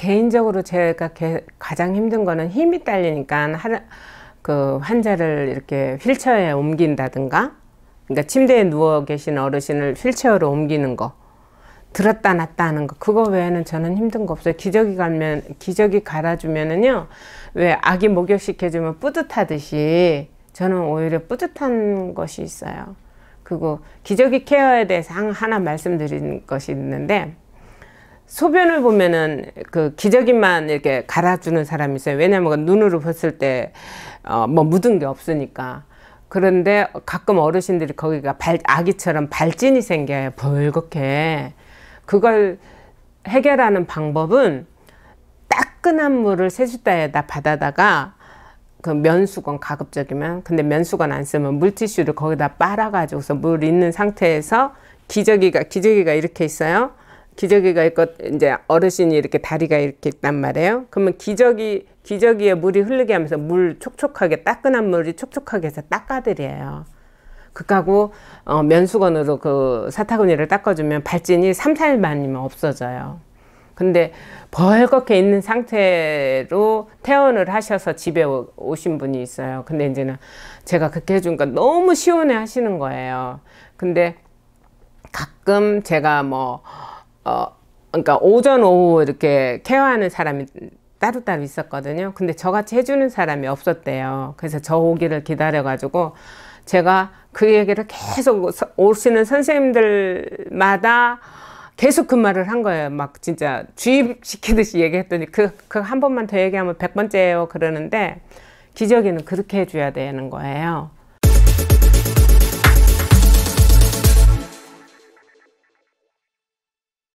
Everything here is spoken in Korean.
개인적으로 제가 가장 힘든 거는 힘이 딸리니까 하, 그 환자를 이렇게 휠체어에 옮긴다든가 그러니까 침대에 누워 계신 어르신을 휠체어로 옮기는 거 들었다 놨다 하는 거 그거 외에는 저는 힘든 거 없어요 기저귀 갈면 기저귀 갈아주면은요 왜 아기 목욕시켜주면 뿌듯하듯이 저는 오히려 뿌듯한 것이 있어요 그리고 기저귀 케어에 대해서 하나 말씀드린 것이 있는데 소변을 보면은 그 기저귀만 이렇게 갈아주는 사람이 있어요. 왜냐면 눈으로 봤을 때어뭐 묻은 게 없으니까. 그런데 가끔 어르신들이 거기가 발, 아기처럼 발진이 생겨요. 벌겋게. 그걸 해결하는 방법은 따끈한 물을 세숫다에다 받아다가 그 면수건 가급적이면 근데 면수건 안 쓰면 물티슈를 거기다 빨아가지고서 물 있는 상태에서 기저귀가 기저귀가 이렇게 있어요. 기저귀가 있고 이제 어르신이 이렇게 다리가 이렇게 있단 말이에요. 그러면 기저귀 기저귀에 물이 흐르게 하면서 물 촉촉하게 따끈한 물이 촉촉하게 해서 닦아드려요. 그까고 어, 면수건으로 그 사타구니를 닦아주면 발진이 삼사일 만이면 없어져요. 근데 벌겋게 있는 상태로 퇴원을 하셔서 집에 오신 분이 있어요. 근데 이제는 제가 그렇게 해주니까 너무 시원해 하시는 거예요. 근데 가끔 제가 뭐 어, 그러니까 오전 오후 이렇게 케어하는 사람이 따로따로 있었거든요. 근데 저같이 해주는 사람이 없었대요. 그래서 저 오기를 기다려가지고 제가 그 얘기를 계속 오시는 선생님들마다 계속 그 말을 한 거예요. 막 진짜 주입시키듯이 얘기했더니 그, 그 한 번만 더 얘기하면 백번째예요 그러는데 기저귀는 그렇게 해줘야 되는 거예요.